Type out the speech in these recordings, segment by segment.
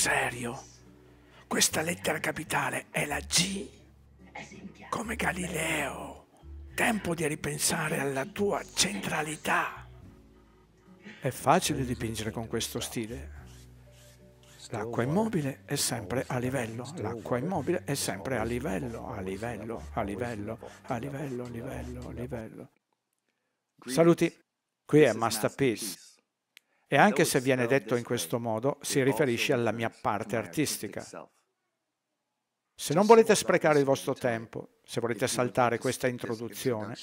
serio. Questa lettera capitale è la G come Galileo. Tempo di ripensare alla tua centralità. È facile dipingere con questo stile. L'acqua immobile è sempre a livello, l'acqua immobile è sempre a livello, a livello, a livello, a livello, a livello, a livello. Saluti, qui è Masterpiece. E anche se viene detto in questo modo, si riferisce alla mia parte artistica. Se non volete sprecare il vostro tempo, se volete saltare questa introduzione,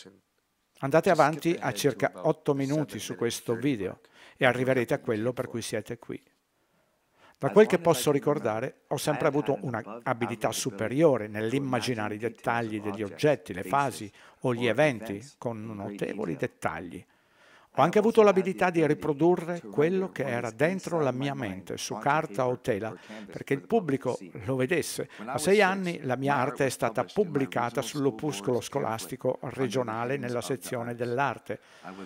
andate avanti a circa 8 minuti su questo video e arriverete a quello per cui siete qui. Da quel che posso ricordare, ho sempre avuto un'abilità superiore nell'immaginare i dettagli degli oggetti, le fasi o gli eventi con notevoli dettagli. Ho anche avuto l'abilità di riprodurre quello che era dentro la mia mente, su carta o tela, perché il pubblico lo vedesse. A sei anni la mia arte è stata pubblicata sull'opuscolo scolastico regionale nella sezione dell'arte.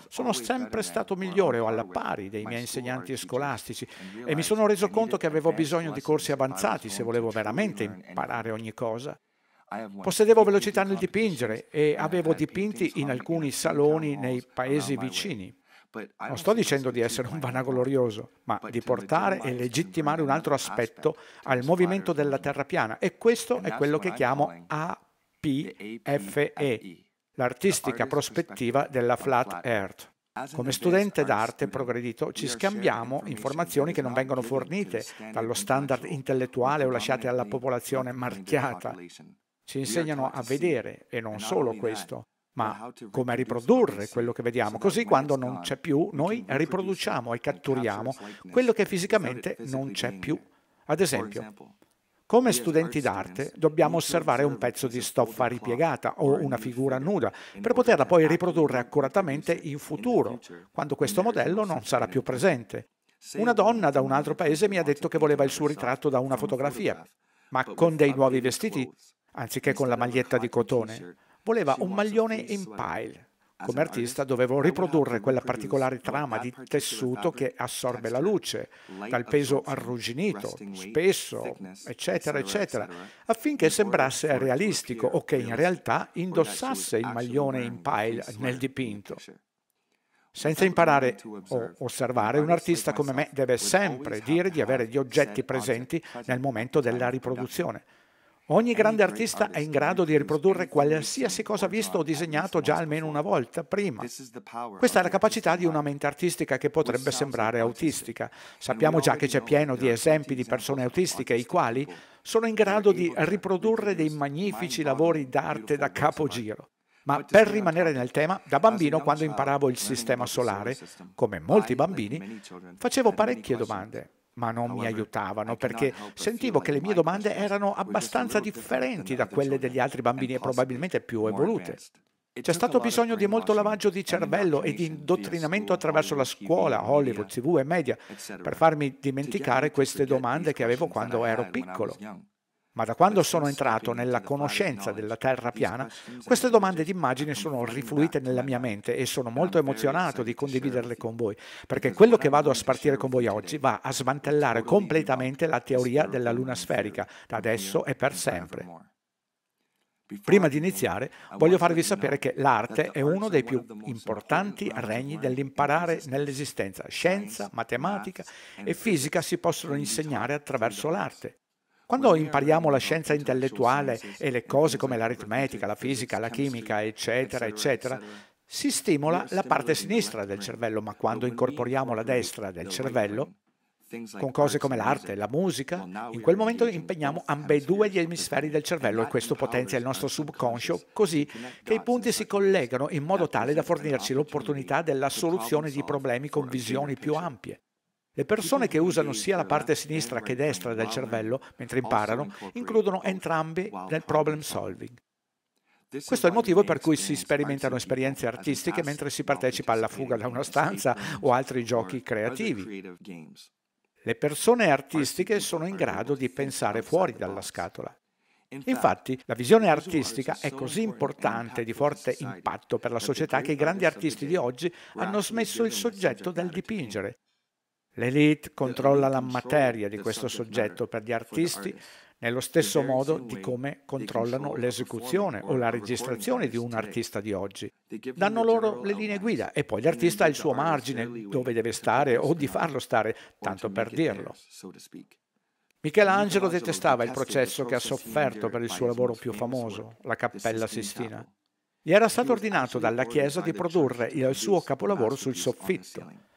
Sono sempre stato migliore o alla pari dei miei insegnanti scolastici e mi sono reso conto che avevo bisogno di corsi avanzati se volevo veramente imparare ogni cosa. Possedevo velocità nel dipingere e avevo dipinti in alcuni saloni nei paesi vicini. Non sto dicendo di essere un vanaglorioso, ma di portare e legittimare un altro aspetto al movimento della terra piana. E questo è quello che chiamo APFE, l'artistica prospettiva della Flat Earth. Come studente d'arte progredito ci scambiamo informazioni che non vengono fornite dallo standard intellettuale o lasciate alla popolazione marchiata. Ci insegnano a vedere, e non solo questo, ma come riprodurre quello che vediamo. Così quando non c'è più, noi riproduciamo e catturiamo quello che fisicamente non c'è più. Ad esempio, come studenti d'arte dobbiamo osservare un pezzo di stoffa ripiegata o una figura nuda per poterla poi riprodurre accuratamente in futuro, quando questo modello non sarà più presente. Una donna da un altro paese mi ha detto che voleva il suo ritratto da una fotografia, ma con dei nuovi vestiti, anziché con la maglietta di cotone. Voleva un maglione in pile. Come artista dovevo riprodurre quella particolare trama di tessuto che assorbe la luce, dal peso arrugginito, spesso, eccetera, eccetera, affinché sembrasse realistico o che in realtà indossasse il maglione in pile nel dipinto. Senza imparare o osservare, un artista come me deve sempre dire di avere gli oggetti presenti nel momento della riproduzione Ogni grande artista è in grado di riprodurre qualsiasi cosa visto o disegnato già almeno una volta prima. Questa è la capacità di una mente artistica che potrebbe sembrare autistica. Sappiamo già che c'è pieno di esempi di persone autistiche, i quali sono in grado di riprodurre dei magnifici lavori d'arte da capogiro. Ma per rimanere nel tema, da bambino quando imparavo il sistema solare, come molti bambini, facevo parecchie domande ma non mi aiutavano perché sentivo che le mie domande erano abbastanza differenti da quelle degli altri bambini e probabilmente più evolute. C'è certo stato bisogno di molto lavaggio di cervello e di indottrinamento attraverso la scuola, Hollywood, TV e media per farmi dimenticare queste domande che avevo quando ero piccolo. Ma da quando sono entrato nella conoscenza della Terra piana, queste domande di immagini sono rifluite nella mia mente e sono molto emozionato di condividerle con voi, perché quello che vado a spartire con voi oggi va a smantellare completamente la teoria della luna sferica, da adesso e per sempre. Prima di iniziare, voglio farvi sapere che l'arte è uno dei più importanti regni dell'imparare nell'esistenza. Scienza, matematica e fisica si possono insegnare attraverso l'arte. Quando impariamo la scienza intellettuale e le cose come l'aritmetica, la fisica, la chimica, eccetera, eccetera, si stimola la parte sinistra del cervello, ma quando incorporiamo la destra del cervello, con cose come l'arte, e la musica, in quel momento impegniamo ambedue gli emisferi del cervello e questo potenzia il nostro subconscio così che i punti si collegano in modo tale da fornirci l'opportunità della soluzione di problemi con visioni più ampie. Le persone che usano sia la parte sinistra che destra del cervello mentre imparano includono entrambi nel problem solving. Questo è il motivo per cui si sperimentano esperienze artistiche mentre si partecipa alla fuga da una stanza o altri giochi creativi. Le persone artistiche sono in grado di pensare fuori dalla scatola. Infatti, la visione artistica è così importante e di forte impatto per la società che i grandi artisti di oggi hanno smesso il soggetto del dipingere L'elite controlla la materia di questo soggetto per gli artisti nello stesso modo di come controllano l'esecuzione o la registrazione di un artista di oggi. Danno loro le linee guida e poi l'artista ha il suo margine dove deve stare o di farlo stare, tanto per dirlo. Michelangelo detestava il processo che ha sofferto per il suo lavoro più famoso, la Cappella Sistina. Gli era stato ordinato dalla Chiesa di produrre il suo capolavoro sul soffitto.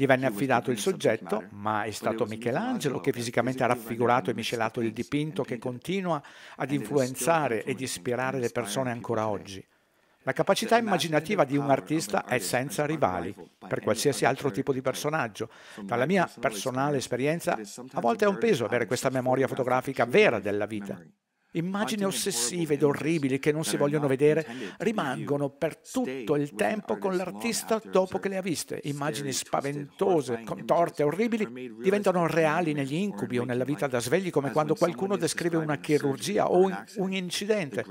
Gli venne affidato il soggetto, ma è stato Michelangelo che fisicamente ha raffigurato e miscelato il dipinto che continua ad influenzare ed ispirare le persone ancora oggi. La cioè, capacità immaginativa di un artista è senza rivali per qualsiasi altro tipo di personaggio. Dalla mia personale esperienza, a volte è un peso avere questa memoria fotografica vera della vita. Immagini ossessive ed orribili che non si vogliono vedere rimangono per tutto il tempo con l'artista dopo che le ha viste. Immagini spaventose, contorte, orribili diventano reali negli incubi o nella vita da svegli come quando qualcuno descrive una chirurgia o un incidente.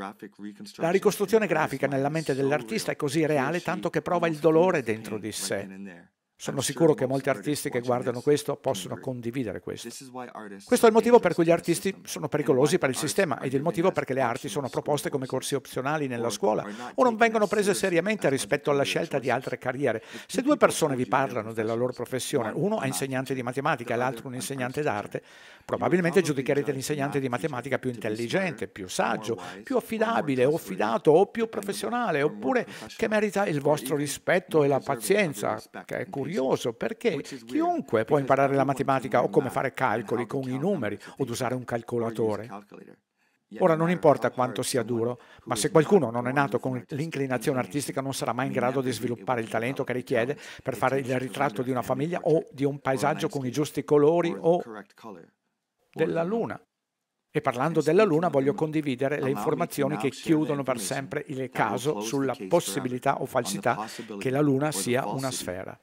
La ricostruzione grafica nella mente dell'artista è così reale tanto che prova il dolore dentro di sé. Sono sicuro che molti artisti che guardano questo possono condividere questo. Questo è il motivo per cui gli artisti sono pericolosi per il sistema ed il motivo perché le arti sono proposte come corsi opzionali nella scuola o non vengono prese seriamente rispetto alla scelta di altre carriere. Se due persone vi parlano della loro professione, uno è insegnante di matematica e l'altro un insegnante d'arte, probabilmente giudicherete l'insegnante di matematica più intelligente, più saggio, più affidabile o fidato o più professionale, oppure che merita il vostro rispetto e la pazienza, che è curioso curioso perché chiunque può imparare la matematica o come fare calcoli con i numeri o ad usare un calcolatore. Ora non importa quanto sia duro, ma se qualcuno non è nato con l'inclinazione artistica non sarà mai in grado di sviluppare il talento che richiede per fare il ritratto di una famiglia o di un paesaggio con i giusti colori o della luna. E parlando della Luna voglio condividere le informazioni che chiudono per sempre il caso sulla possibilità o falsità che la Luna sia una sfera.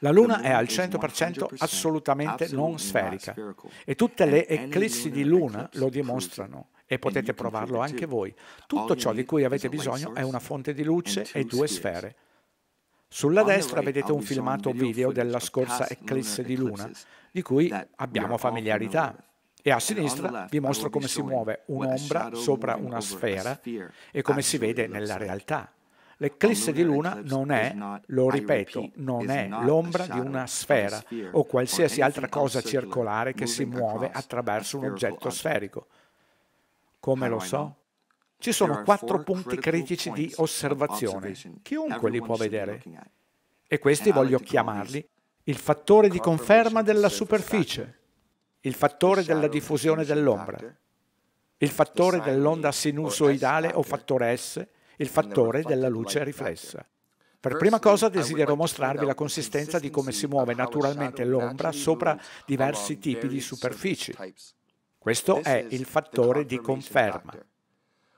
La Luna è al 100% assolutamente non sferica e tutte le eclissi di Luna lo dimostrano e potete provarlo anche voi. Tutto ciò di cui avete bisogno è una fonte di luce e due sfere. Sulla destra vedete un filmato video della scorsa eclisse di Luna, di cui abbiamo familiarità. E a sinistra vi mostro come si muove un'ombra sopra una sfera e come si vede nella realtà. L'eclisse di luna non è, lo ripeto, non è l'ombra di una sfera o qualsiasi altra cosa circolare che si muove attraverso un oggetto sferico. Come lo so? Ci sono quattro punti critici di osservazione. Chiunque li può vedere. E questi voglio chiamarli il fattore di conferma della superficie, il fattore della diffusione dell'ombra, il fattore dell'onda sinusoidale o fattore S, il fattore della luce riflessa. Per prima cosa desidero mostrarvi la consistenza di come si muove naturalmente l'ombra sopra diversi tipi di superfici. Questo è il fattore di conferma.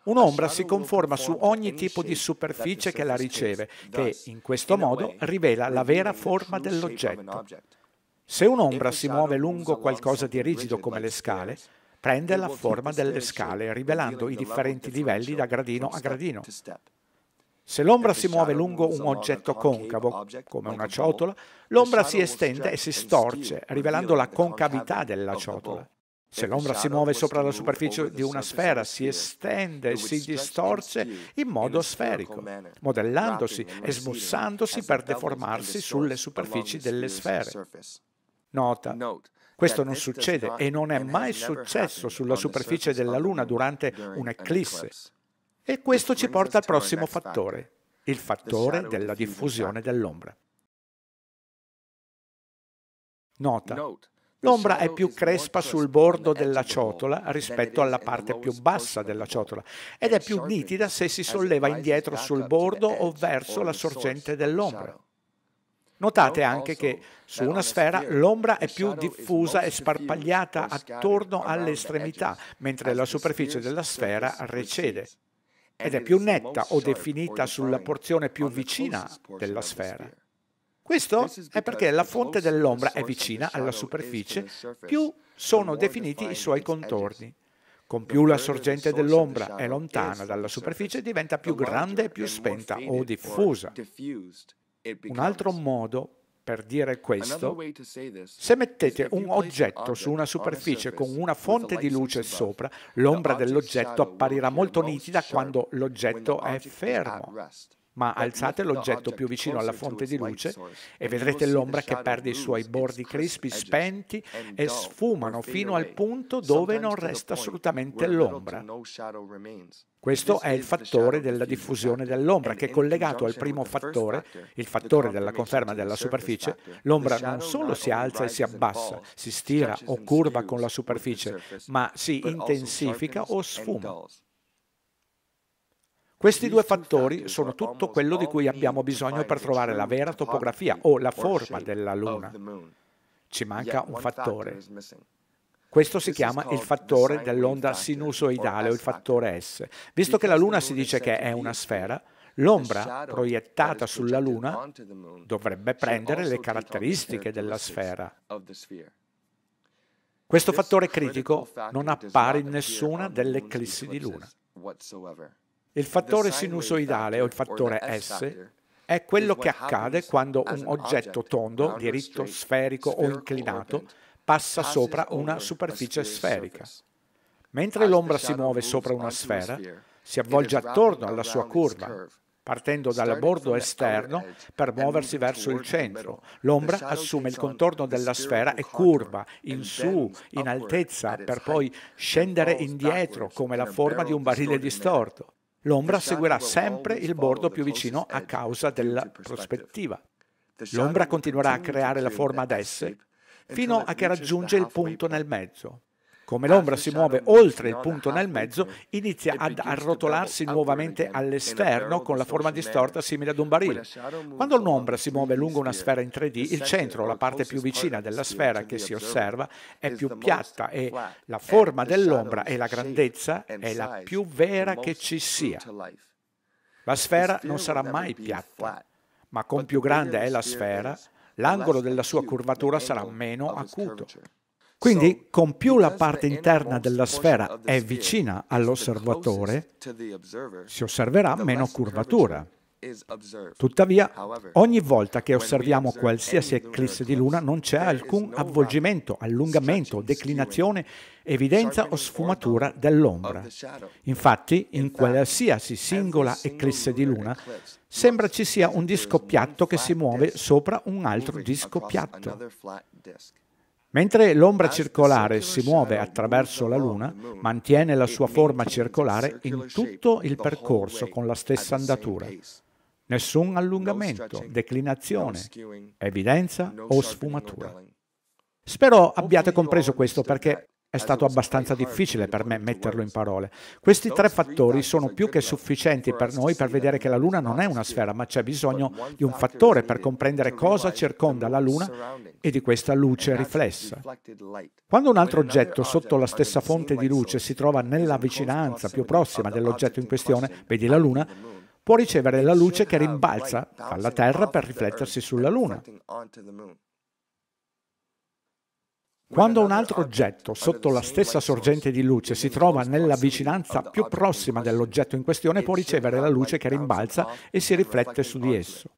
Un'ombra si conforma su ogni tipo di superficie che la riceve, che in questo modo rivela la vera forma dell'oggetto. Se un'ombra si muove lungo qualcosa di rigido come le scale, prende la forma delle scale, rivelando i differenti livelli da gradino a gradino. Se l'ombra si muove lungo un oggetto concavo, come una ciotola, l'ombra si estende e si storce, rivelando la concavità della ciotola. Se l'ombra si muove sopra la superficie di una sfera, si estende e si distorce in modo sferico, modellandosi e smussandosi per deformarsi sulle superfici delle sfere. Nota. Questo non succede e non è mai successo sulla superficie della Luna durante un'eclisse. E questo ci porta al prossimo fattore, il fattore della diffusione dell'ombra. Nota. L'ombra è più crespa sul bordo della ciotola rispetto alla parte più bassa della ciotola ed è più nitida se si solleva indietro sul bordo o verso la sorgente dell'ombra. Notate anche che su una sfera l'ombra è più diffusa e sparpagliata attorno alle estremità, mentre la superficie della sfera recede ed è più netta o definita sulla porzione più vicina della sfera. Questo è perché la fonte dell'ombra è vicina alla superficie, più sono definiti i suoi contorni. Con più la sorgente dell'ombra è lontana dalla superficie, diventa più grande e più spenta o diffusa. Un altro modo per dire questo, se mettete un oggetto su una superficie con una fonte di luce sopra, l'ombra dell'oggetto apparirà molto nitida quando l'oggetto è fermo ma alzate l'oggetto più vicino alla fonte di luce e vedrete l'ombra che perde i suoi bordi crispi spenti e sfumano fino al punto dove non resta assolutamente l'ombra. Questo è il fattore della diffusione dell'ombra, che è collegato al primo fattore, il fattore della conferma della superficie, l'ombra non solo si alza e si abbassa, si stira o curva con la superficie, ma si intensifica o sfuma. Questi due fattori sono tutto quello di cui abbiamo bisogno per trovare la vera topografia o la forma della Luna. Ci manca un fattore. Questo si chiama il fattore dell'onda sinusoidale o il fattore S. Visto che la Luna si dice che è una sfera, l'ombra proiettata sulla Luna dovrebbe prendere le caratteristiche della sfera. Questo fattore critico non appare in nessuna delle eclissi di Luna. Il fattore sinusoidale o il fattore S è quello che accade quando un oggetto tondo, diritto, sferico o inclinato passa sopra una superficie sferica. Mentre l'ombra si muove sopra una sfera, si avvolge attorno alla sua curva, partendo dal bordo esterno per muoversi verso il centro. L'ombra assume il contorno della sfera e curva in su, in altezza, per poi scendere indietro come la forma di un barile distorto. L'ombra seguirà sempre il bordo più vicino a causa della prospettiva. L'ombra continuerà a creare la forma ad esse fino a che raggiunge il punto nel mezzo. Come ah, l'ombra si muove oltre il punto nel mezzo, inizia ad arrotolarsi nuovamente all'esterno con la forma distorta simile ad un barile. Quando un'ombra si muove lungo una sfera in 3D, il centro, la parte più vicina della sfera che si osserva, è più piatta e la forma dell'ombra e la grandezza è la più vera che ci sia. La sfera non sarà mai piatta, ma con più grande è la sfera, l'angolo della sua curvatura sarà meno acuto. Quindi, con più la parte interna della sfera è vicina all'osservatore, si osserverà meno curvatura. Tuttavia, ogni volta che osserviamo qualsiasi eclisse di luna non c'è alcun avvolgimento, allungamento, declinazione, evidenza o sfumatura dell'ombra. Infatti, in qualsiasi singola eclisse di luna sembra ci sia un disco piatto che si muove sopra un altro disco piatto. Mentre l'ombra circolare si muove attraverso la Luna, mantiene la sua forma circolare in tutto il percorso con la stessa andatura. Nessun allungamento, declinazione, evidenza o sfumatura. Spero abbiate compreso questo perché è stato abbastanza difficile per me metterlo in parole. Questi tre fattori sono più che sufficienti per noi per vedere che la Luna non è una sfera, ma c'è bisogno di un fattore per comprendere cosa circonda la Luna e di questa luce riflessa. Quando un altro oggetto sotto la stessa fonte di luce si trova nella vicinanza più prossima dell'oggetto in questione, vedi la Luna, può ricevere la luce che rimbalza dalla Terra per riflettersi sulla Luna. Quando un altro oggetto sotto la stessa sorgente di luce si trova nella vicinanza più prossima dell'oggetto in questione, può ricevere la luce che rimbalza e si riflette su di esso.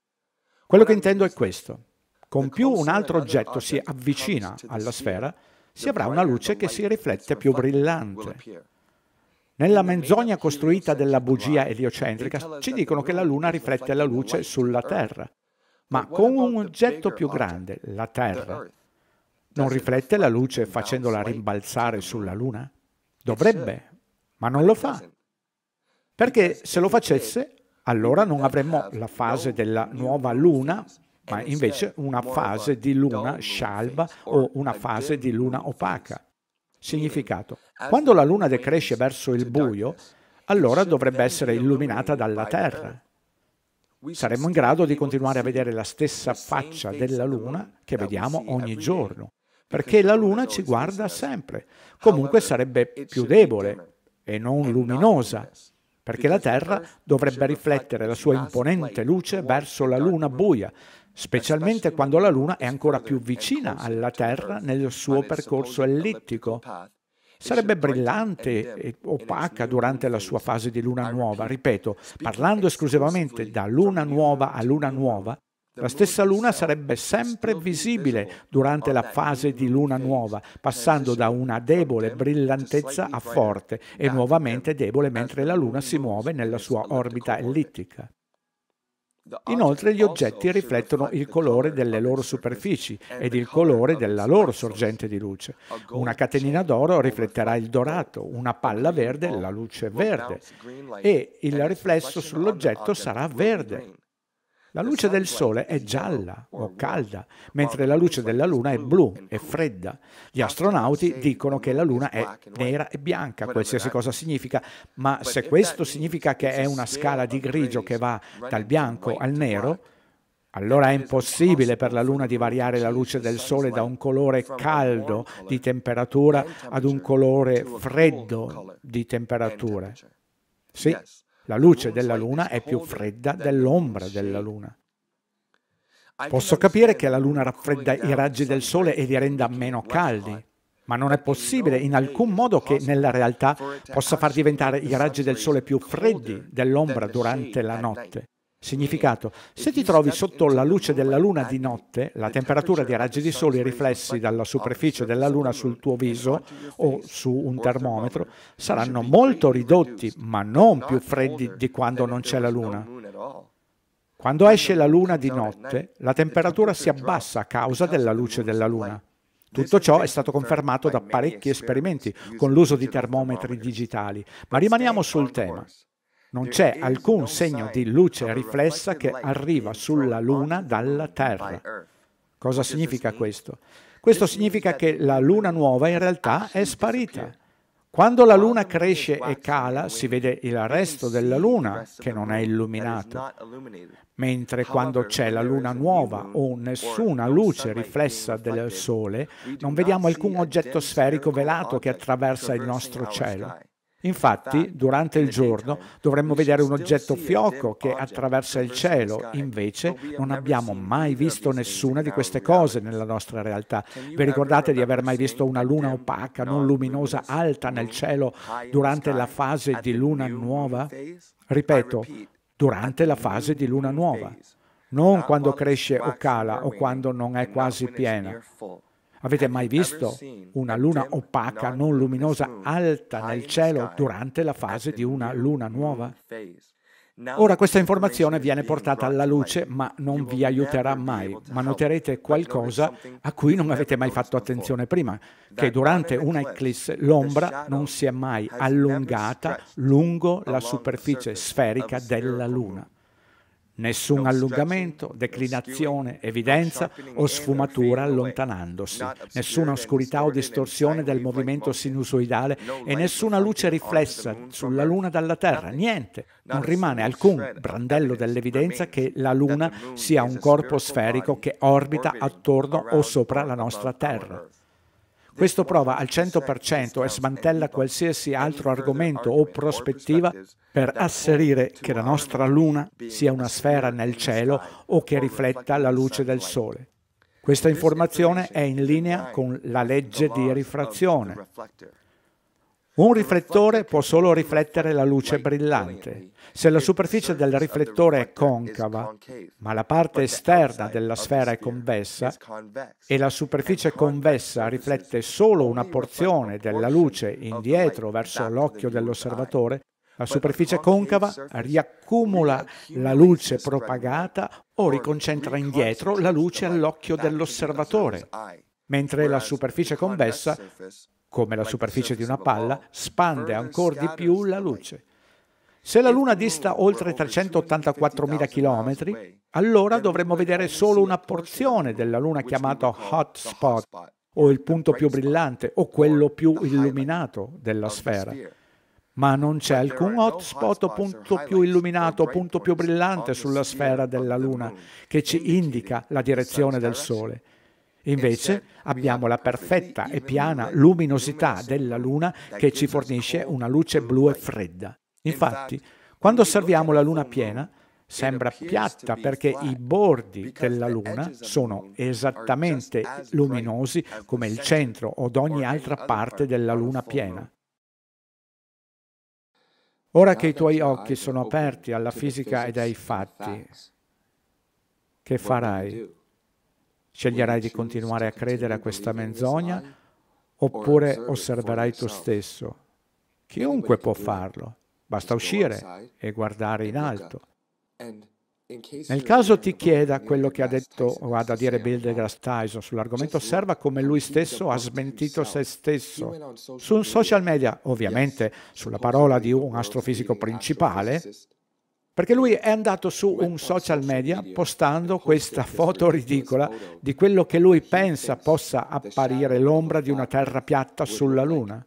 Quello che intendo è questo. Con più un altro oggetto si avvicina alla sfera, si avrà una luce che si riflette più brillante. Nella menzogna costruita della bugia eliocentrica ci dicono che la Luna riflette la luce sulla Terra, ma con un oggetto più grande, la Terra, non riflette la luce facendola rimbalzare diciamo sulla Luna? Dovrebbe, ma non lo fa. Perché se lo facesse, allora non avremmo la fase della nuova Luna, ma invece una fase di Luna scialba o una fase di Luna opaca. Significato, quando la Luna decresce verso il buio, allora dovrebbe essere illuminata dalla Terra. Saremmo in grado di continuare a vedere la stessa faccia della Luna che vediamo ogni giorno perché la Luna ci guarda sempre. Ah, Comunque sarebbe più debole e non luminosa, perché la Terra dovrebbe riflettere la sua imponente luce verso la Luna buia, specialmente quando la Luna è ancora più vicina alla Terra nel suo percorso ellittico. Sarebbe brillante e opaca durante la sua fase di luna nuova. Ripeto, parlando esclusivamente da luna nuova a luna nuova, la stessa luna sarebbe sempre visibile durante la fase di luna nuova, passando da una debole brillantezza a forte e nuovamente debole mentre la luna si muove nella sua orbita ellittica. Inoltre gli oggetti riflettono il colore delle loro superfici ed il colore della loro sorgente di luce. Una catenina d'oro rifletterà il dorato, una palla verde la luce verde e il riflesso sull'oggetto sarà verde. La luce del Sole è gialla o calda, mentre la luce della Luna è blu e fredda. Gli astronauti dicono che la Luna è nera e bianca, qualsiasi cosa significa, ma se questo significa che è una scala di grigio che va dal bianco al nero, allora è impossibile per la Luna di variare la luce del Sole da un colore caldo di temperatura ad un colore freddo di temperatura. Sì, la luce della luna è più fredda dell'ombra della luna. Posso capire che la luna raffredda i raggi del sole e li renda meno caldi, ma non è possibile in alcun modo che nella realtà possa far diventare i raggi del sole più freddi dell'ombra durante la notte. Significato, se ti trovi sotto la luce della luna di notte, la temperatura dei raggi di sole riflessi dalla superficie della luna sul tuo viso o su un termometro saranno molto ridotti, ma non più freddi di quando non c'è la luna. Quando esce la luna di notte, la temperatura si abbassa a causa della luce della luna. Tutto ciò è stato confermato da parecchi esperimenti con l'uso di termometri digitali, ma rimaniamo sul tema. Non c'è alcun segno di luce riflessa che arriva sulla Luna dalla Terra. Cosa significa questo? Questo significa che la Luna nuova in realtà è sparita. Quando la Luna cresce e cala, si vede il resto della Luna che non è illuminato, mentre quando c'è la Luna nuova o nessuna luce riflessa del Sole, non vediamo alcun oggetto sferico velato che attraversa il nostro cielo. Infatti, durante il giorno dovremmo vedere un oggetto fioco che attraversa il cielo, invece non abbiamo mai visto nessuna di queste cose nella nostra realtà. Cioè, Vi ricordate di aver mai visto una luna opaca, non luminosa, alta nel cielo durante la fase di luna nuova? Ripeto, durante la fase di luna nuova, non quando cresce o cala o quando non è quasi piena. Avete mai visto una luna opaca, non luminosa, alta nel cielo durante la fase di una luna nuova? Ora questa informazione viene portata alla luce, ma non vi aiuterà mai, ma noterete qualcosa a cui non avete mai fatto attenzione prima, che durante una un'eclisse l'ombra non si è mai allungata lungo la superficie sferica della Luna. Nessun allungamento, declinazione, evidenza o sfumatura allontanandosi, nessuna oscurità o distorsione del movimento sinusoidale e nessuna luce riflessa sulla Luna dalla Terra, niente. Non rimane alcun brandello dell'evidenza che la Luna sia un corpo sferico che orbita attorno o sopra la nostra Terra. Questo prova al 100% e smantella qualsiasi altro argomento o prospettiva per asserire che la nostra Luna sia una sfera nel cielo o che rifletta la luce del Sole. Questa informazione è in linea con la legge di rifrazione. Un riflettore può solo riflettere la luce brillante. Se la superficie del riflettore è concava, ma la parte esterna della sfera è convessa, e la superficie convessa riflette solo una porzione della luce indietro verso l'occhio dell'osservatore, la superficie concava riaccumula la luce propagata o riconcentra indietro la luce all'occhio dell'osservatore, mentre la superficie convessa come la superficie di una palla, spande ancora di più la luce. Se la Luna dista oltre 384.000 km, allora dovremmo vedere solo una porzione della Luna chiamata hotspot, o il punto più brillante, o quello più illuminato della sfera. Ma non c'è alcun hotspot o punto più illuminato o punto più brillante sulla sfera della Luna che ci indica la direzione del Sole. Invece abbiamo la perfetta e piana luminosità della Luna che ci fornisce una luce blu e fredda. Infatti, quando osserviamo la Luna piena, sembra piatta perché i bordi della Luna sono esattamente luminosi come il centro o ogni altra parte della Luna piena. Ora che i tuoi occhi sono aperti alla fisica e ai fatti, che farai? Sceglierai di continuare a credere a questa menzogna oppure osserverai tu stesso? Chiunque può farlo, basta uscire e guardare in alto. Nel caso ti chieda quello che ha detto o ha da dire Bill deGrasse Tyson sull'argomento, osserva come lui stesso ha smentito se stesso. Su social media, ovviamente, sulla parola di un astrofisico principale, perché lui è andato su un social media postando questa foto ridicola di quello che lui pensa possa apparire l'ombra di una terra piatta sulla Luna.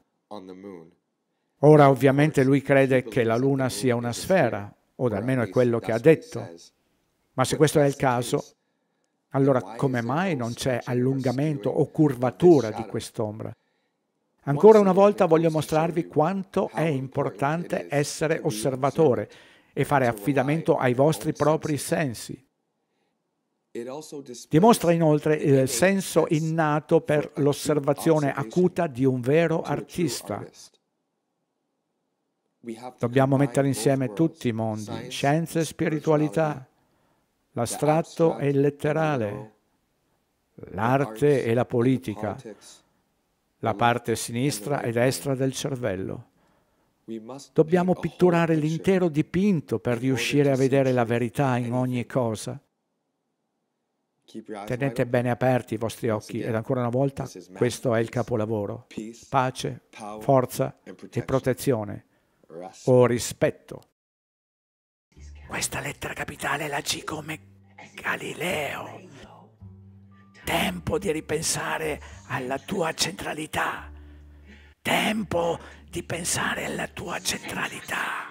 Ora ovviamente lui crede che la Luna sia una sfera, o almeno è quello che ha detto. Ma se questo è il caso, allora come mai non c'è allungamento o curvatura di quest'ombra? Ancora una volta voglio mostrarvi quanto è importante essere osservatore e fare affidamento ai vostri propri sensi. Dimostra inoltre il senso innato per l'osservazione acuta di un vero artista. Dobbiamo mettere insieme tutti i mondi, scienza e spiritualità, l'astratto e il letterale, l'arte e la politica, la parte sinistra e destra del cervello. Dobbiamo pitturare l'intero dipinto per riuscire a vedere la verità in ogni cosa. Tenete bene aperti i vostri occhi ed ancora una volta questo è il capolavoro. Pace, forza e protezione o oh, rispetto. Questa lettera capitale è la G come Galileo. Tempo di ripensare alla tua centralità. Tempo di pensare alla tua centralità.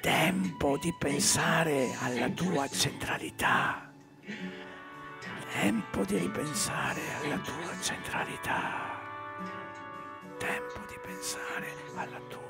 Tempo di pensare alla tua centralità. Tempo di ripensare alla tua centralità. Tempo di pensare alla tua